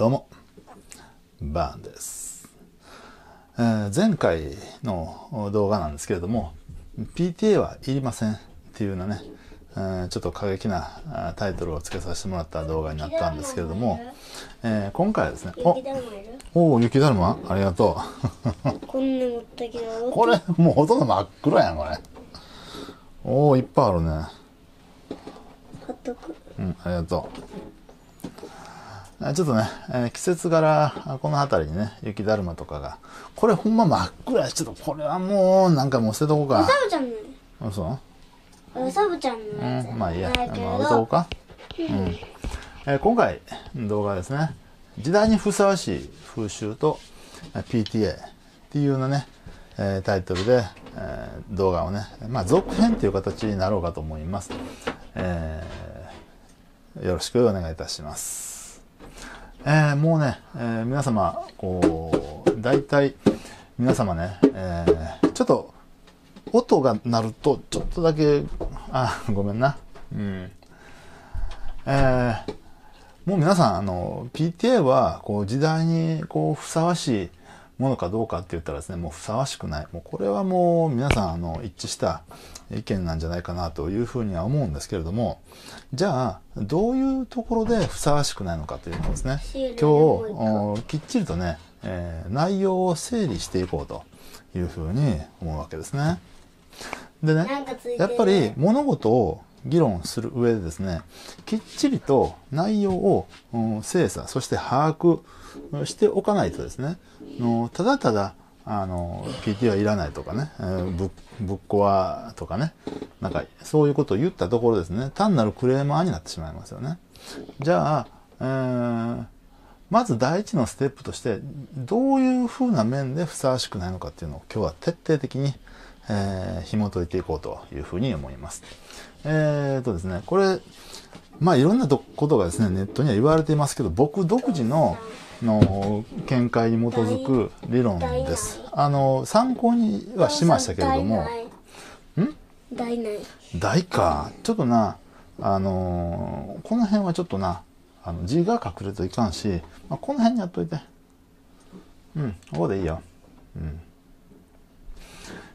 どうも、バーンです。えー、前回の動画なんですけれども、PTA はいりませんっていうようなね、えー、ちょっと過激なタイトルをつけさせてもらった動画になったんですけれども、えー、今回はですね、おおお、雪だるまありがとう。こんな持ったけど。これ、もうほとんど真っ黒やん、これ。おお、いっぱいあるね。うん、ありがとう。ちょっとね、えー、季節柄、この辺りにね、雪だるまとかが。これほんま真っ暗ちょっとこれはもう、なんかもう捨てとこうか。うさぶちゃんの。うそうさぶちゃんのうん、まあいいや。まあ、うとこうか。うん。えー、今回、動画ですね。時代にふさわしい風習と PTA っていうようなね、えー、タイトルで、えー、動画をね、まあ続編という形になろうかと思います。えー、よろしくお願いいたします。えー、もうね、えー、皆様、こう、大体、皆様ね、えー、ちょっと、音が鳴ると、ちょっとだけ、あ、ごめんな。うん。えもう皆さん、あの、PTA は、こう、時代に、こう、ふさわしい、ものかどうかって言ったらですね、もうふさわしくない。もうこれはもう皆さんあの一致した意見なんじゃないかなというふうには思うんですけれども、じゃあ、どういうところでふさわしくないのかということですね。今日、きっちりとね、えー、内容を整理していこうというふうに思うわけですね。でね、やっぱり物事を議論する上でですね、きっちりと内容を精査、そして把握しておかないとですね、ただただ、あの、PT はいらないとかね、ぶぶっ壊とかね、なんかそういうことを言ったところですね、単なるクレーマーになってしまいますよね。じゃあ、えー、まず第一のステップとして、どういうふうな面でふさわしくないのかっていうのを今日は徹底的にえー、紐解いていこうというふうに思います。えー、とですね、これ、まあいろんなことがですね、ネットには言われていますけど、僕独自のの見解に基づく理論です。あの、参考にはしましたけれども、ん大ない。大か。ちょっとな、あのこの辺はちょっとな、あの字が隠れてといかんし、まあ、この辺にやっといて。うん、ここでいいよ。うん。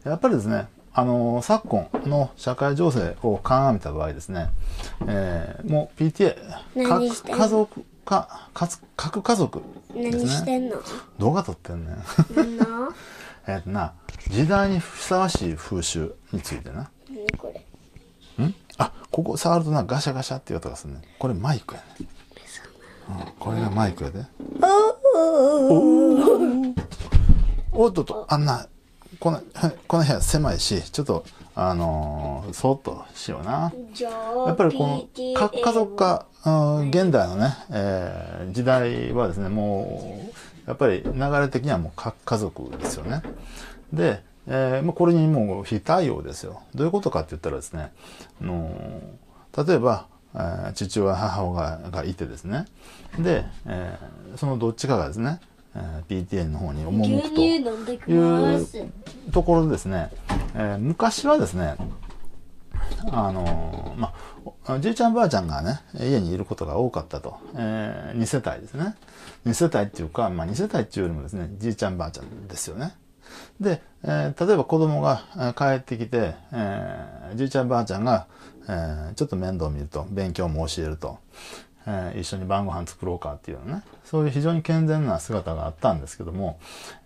やっぱりですね、あの昨今の社会情勢を鑑みた場合ですね、えー、もう PTA、各家族、か、かつ、各家族ですね。何してんの動画撮ってんねん。えっとな、時代にふさわしい風習についてな。何これ。んあ、ここ触るとな、ガシャガシャっていう音がするね。これマイクやね。うん、これがマイクやで。おおっとおと、あんな、この、この部屋狭いし、ちょっと、あのー、そっとしような。やっぱりこの、核家族化、うん、現代のね、えー、時代はですね、もう、やっぱり流れ的にはもう核家族ですよね。で、えー、まあ、これにもう非対応ですよ。どういうことかって言ったらですね、あのー、例えば、えー、父親、母親がいてですね、で、えー、そのどっちかがですね、えー、PTA の方に赴くというところでですね、えー、昔はですねあのまあ、じいちゃんばあちゃんがね、家にいることが多かったと。えー、2世帯ですね。2世帯っていうか、まあ、2世帯っていうよりもですね、じいちゃんばあちゃんですよね。で、えー、例えば子供が帰ってきて、えー、じいちゃんばあちゃんが、えー、ちょっと面倒を見ると、勉強も教えると。えー、一緒に晩ご飯作ろうかっていうね、そういう非常に健全な姿があったんですけども、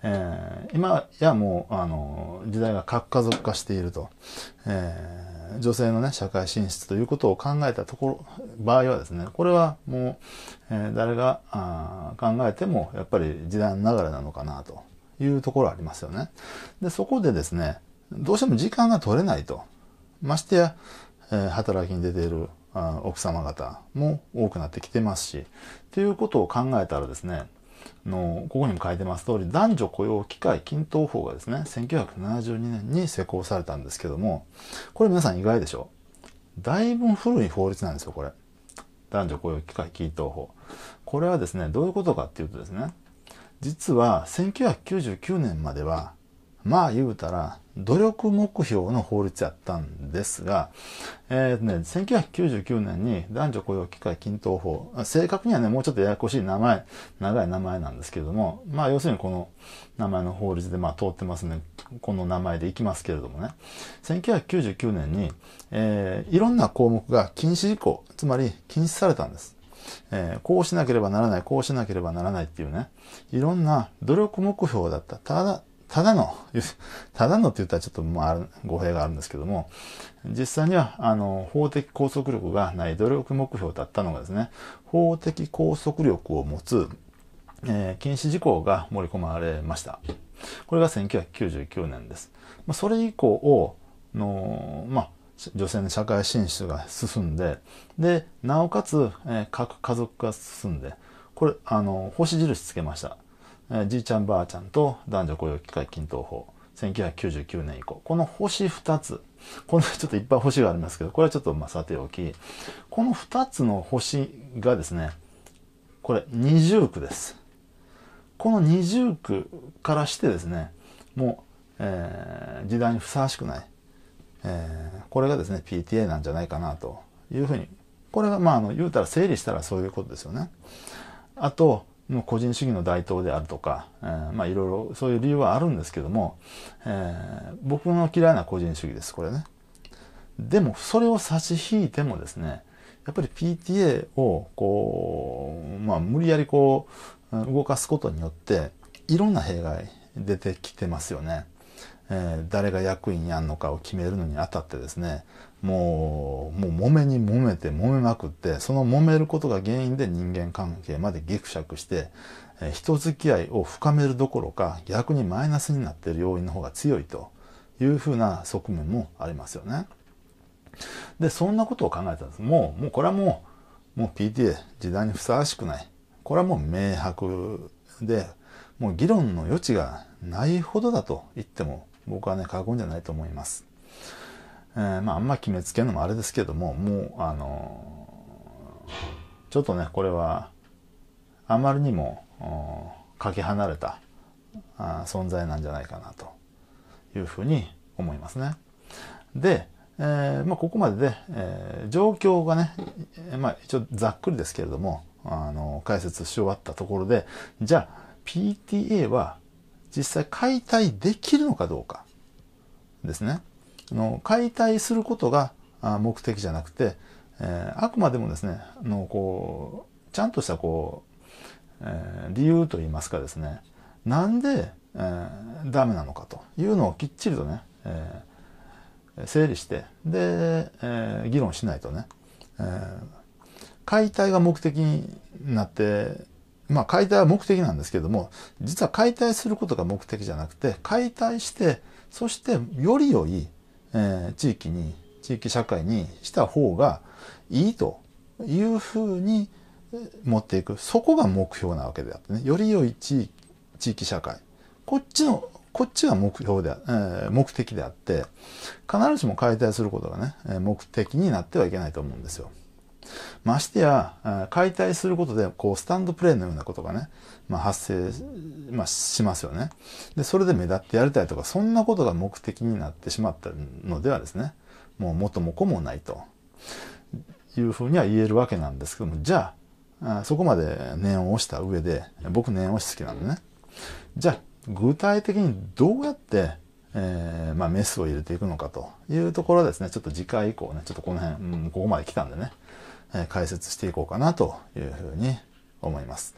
えー、今やもう、あの、時代が核家族化していると、えー、女性のね、社会進出ということを考えたところ、場合はですね、これはもう、えー、誰があ考えても、やっぱり時代の流れなのかなというところありますよね。で、そこでですね、どうしても時間が取れないと。ましてや、え働きに出ている奥様方も多くなってきてますし、ということを考えたらですね、のここにも書いてます通り男女雇用機会均等法がですね1972年に施行されたんですけどもこれ皆さん意外でしょだいぶ古い法律なんですよこれ男女雇用機会均等法これはですねどういうことかっていうとですね実は1999年まではまあ言うたら努力目標の法律やったんですが、えー、ね、1999年に男女雇用機会均等法、正確にはね、もうちょっとややこしい名前、長い名前なんですけれども、まあ要するにこの名前の法律でまあ通ってますね。この名前でいきますけれどもね。1999年に、えー、いろんな項目が禁止事項、つまり禁止されたんです。えー、こうしなければならない、こうしなければならないっていうね、いろんな努力目標だった。ただ、ただの、ただのって言ったらちょっとまあ語弊があるんですけども、実際にはあの法的拘束力がない努力目標だったのがですね、法的拘束力を持つ、えー、禁止事項が盛り込まれました。これが1999年です。まあ、それ以降をの、まあ、女性の社会進出が進んで、で、なおかつ、えー、家族が進んで、これ、あの、星印つけました。じいちゃんばあちゃんと男女雇用機会均等法1999年以降この星2つこのちょっといっぱい星がありますけどこれはちょっとまあさておきこの2つの星がですねこれ二重区ですこの二重区からしてですねもう、えー、時代にふさわしくない、えー、これがですね PTA なんじゃないかなというふうにこれがまああの言うたら整理したらそういうことですよねあとの個人主義の台頭であるとか、えー、まあいろいろそういう理由はあるんですけども、えー、僕の嫌いな個人主義です、これね。でも、それを差し引いてもですね、やっぱり PTA をこう、まあ無理やりこう、動かすことによって、いろんな弊害出てきてますよね。えー、誰が役員やんのかを決めるのにあたってですねもうもう揉めに揉めて揉めまくってその揉めることが原因で人間関係までぎくしゃくして、えー、人付き合いを深めるどころか逆にマイナスになってる要因の方が強いというふうな側面もありますよね。でそんなことを考えたんですもうもうこれはもうもう PTA 時代にふさわしくないこれはもう明白でもう議論の余地がないほどだと言っても僕はね過言じゃないと思います。えー、まああんま決めつけるのもあれですけどももうあのー、ちょっとねこれはあまりにもかけ離れたあ存在なんじゃないかなというふうに思いますね。で、えー、まあ、ここまでで、えー、状況がね、まあ、一応ざっくりですけれどもあの解説し終わったところでじゃあ PTA は実際解体できるのかどうかですね。の解体することが目的じゃなくて、えー、あくまでもですねのこうちゃんとしたこう、えー、理由といいますかですねなんで、えー、ダメなのかというのをきっちりとね、えー、整理してで、えー、議論しないとね、えー、解体が目的になってまあ、解体は目的なんですけども、実は解体することが目的じゃなくて、解体して、そしてより良い、えー、地域に、地域社会にした方がいいというふうに持っていく。そこが目標なわけであってね。より良い地域社会。こっちの、こっちが目標で、えー、目的であって、必ずしも解体することがね、目的になってはいけないと思うんですよ。ましてや、解体することで、こう、スタンドプレーのようなことがね、まあ、発生、まあ、しますよね。で、それで目立ってやりたいとか、そんなことが目的になってしまったのではですね、もう元も子もないというふうには言えるわけなんですけども、じゃあ、そこまで念を押した上で、僕念押し好きなんでね。じゃあ、具体的にどうやって、えー、まあ、メスを入れていくのかというところですね、ちょっと次回以降ね、ちょっとこの辺、ここまで来たんでね、え解説していこうかなというふうに思います。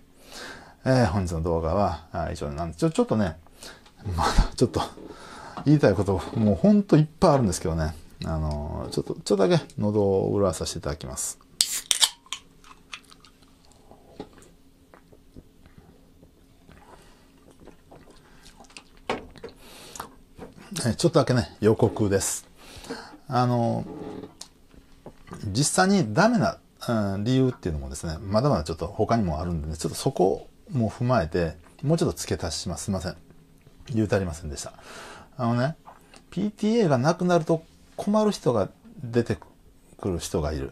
えー、本日の動画は以上なんで、ちょ、ちょっとね、まだちょっと言いたいこともうほんといっぱいあるんですけどね、あのー、ちょっと、ちょっとだけ喉を潤わさせていただきます。ちょっとだけね、予告です。あの実際にダメな、うん、理由っていうのもですね、まだまだちょっと他にもあるんで、ね、ちょっとそこも踏まえて、もうちょっと付け足します。すいません。言うてありませんでした。あのね、PTA がなくなると困る人が出てくる人がいる。っ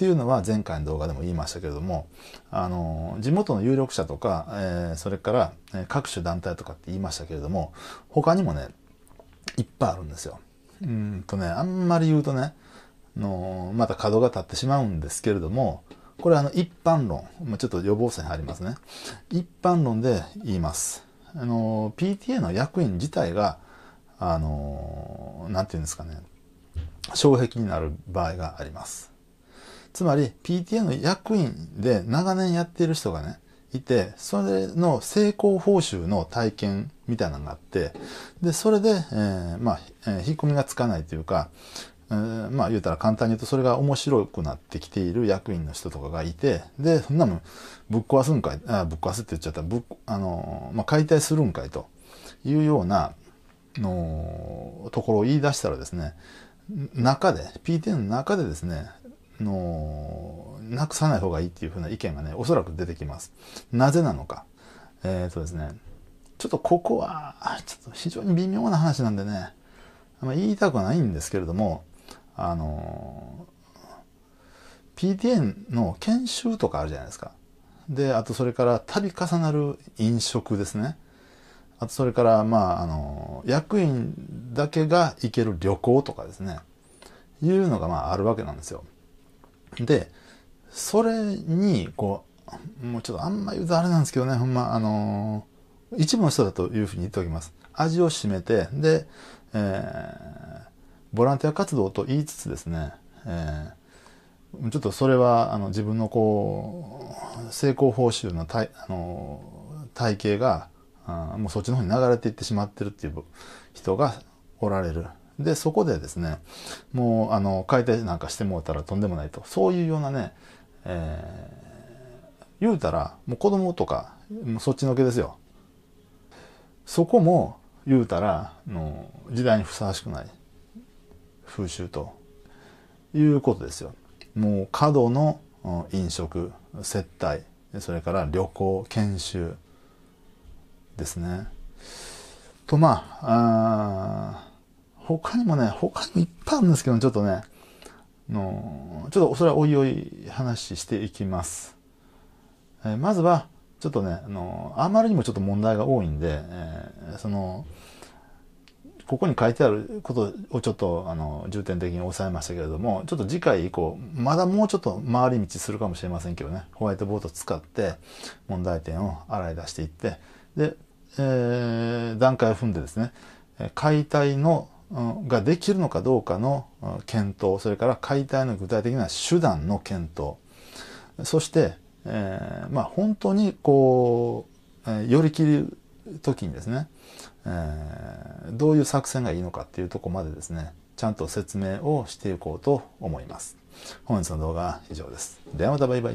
ていうのは前回の動画でも言いましたけれども、あの、地元の有力者とか、えー、それから各種団体とかって言いましたけれども、他にもね、いっぱいあるんですよ。うんとね、あんまり言うとね、のまた角が立ってしまうんですけれどもこれはあの一般論ちょっと予防線入りますね一般論で言いますあの PTA の役員自体があの何て言うんですかね障壁になる場合がありますつまり PTA の役員で長年やっている人がねいてそれの成功報酬の体験みたいなのがあってでそれで、えー、まあ、えー、引っ込みがつかないというかまあ言うたら簡単に言うとそれが面白くなってきている役員の人とかがいて、で、そんなもんぶっ壊すんかい、あぶっ壊すって言っちゃったぶあの、まあ、解体するんかいというようなのところを言い出したらですね、中で、PTA の中でですね、のなくさない方がいいっていうふうな意見がね、おそらく出てきます。なぜなのか。えっ、ー、とですね、ちょっとここは、ちょっと非常に微妙な話なんでね、まあ、言いたくはないんですけれども、あの PTA の研修とかあるじゃないですか。で、あとそれから度重なる飲食ですね。あとそれから、まあ、あの、役員だけが行ける旅行とかですね。いうのがまああるわけなんですよ。で、それに、こう、もうちょっとあんま言うとあれなんですけどね、ほんま、あの、一部の人だというふうに言っておきます。味を占めて、で、えボランティア活動と言いつつですね、えー、ちょっとそれはあの自分のこう成功報酬の体あの体系があもうそっちの方に流れていってしまってるっていう人がおられる。でそこでですねもうあの解体なんかしてもうたらとんでもないとそういうようなね、えー、言うたらもう子供とかもうそっちのけですよ。そこも言うたらの時代にふさわしくない風習ということですよ。もう過度の飲食接待それから旅行研修ですね。とまああ他にもね他にもいっぱいあるんですけどちょっとねのちょっとそれはおいおい話していきます。えまずはちょっとねあのあまりにもちょっと問題が多いんで、えー、そのここに書いてあることをちょっとあの重点的に抑えましたけれども、ちょっと次回以降、まだもうちょっと回り道するかもしれませんけどね、ホワイトボード使って問題点を洗い出していって、で、えー、段階を踏んでですね、解体の、ができるのかどうかの検討、それから解体の具体的な手段の検討、そして、えー、まあ本当にこう、えー、寄り切る時にですね、えー、どういう作戦がいいのかっていうとこまでですね、ちゃんと説明をしていこうと思います。本日の動画は以上です。ではまたバイバイ。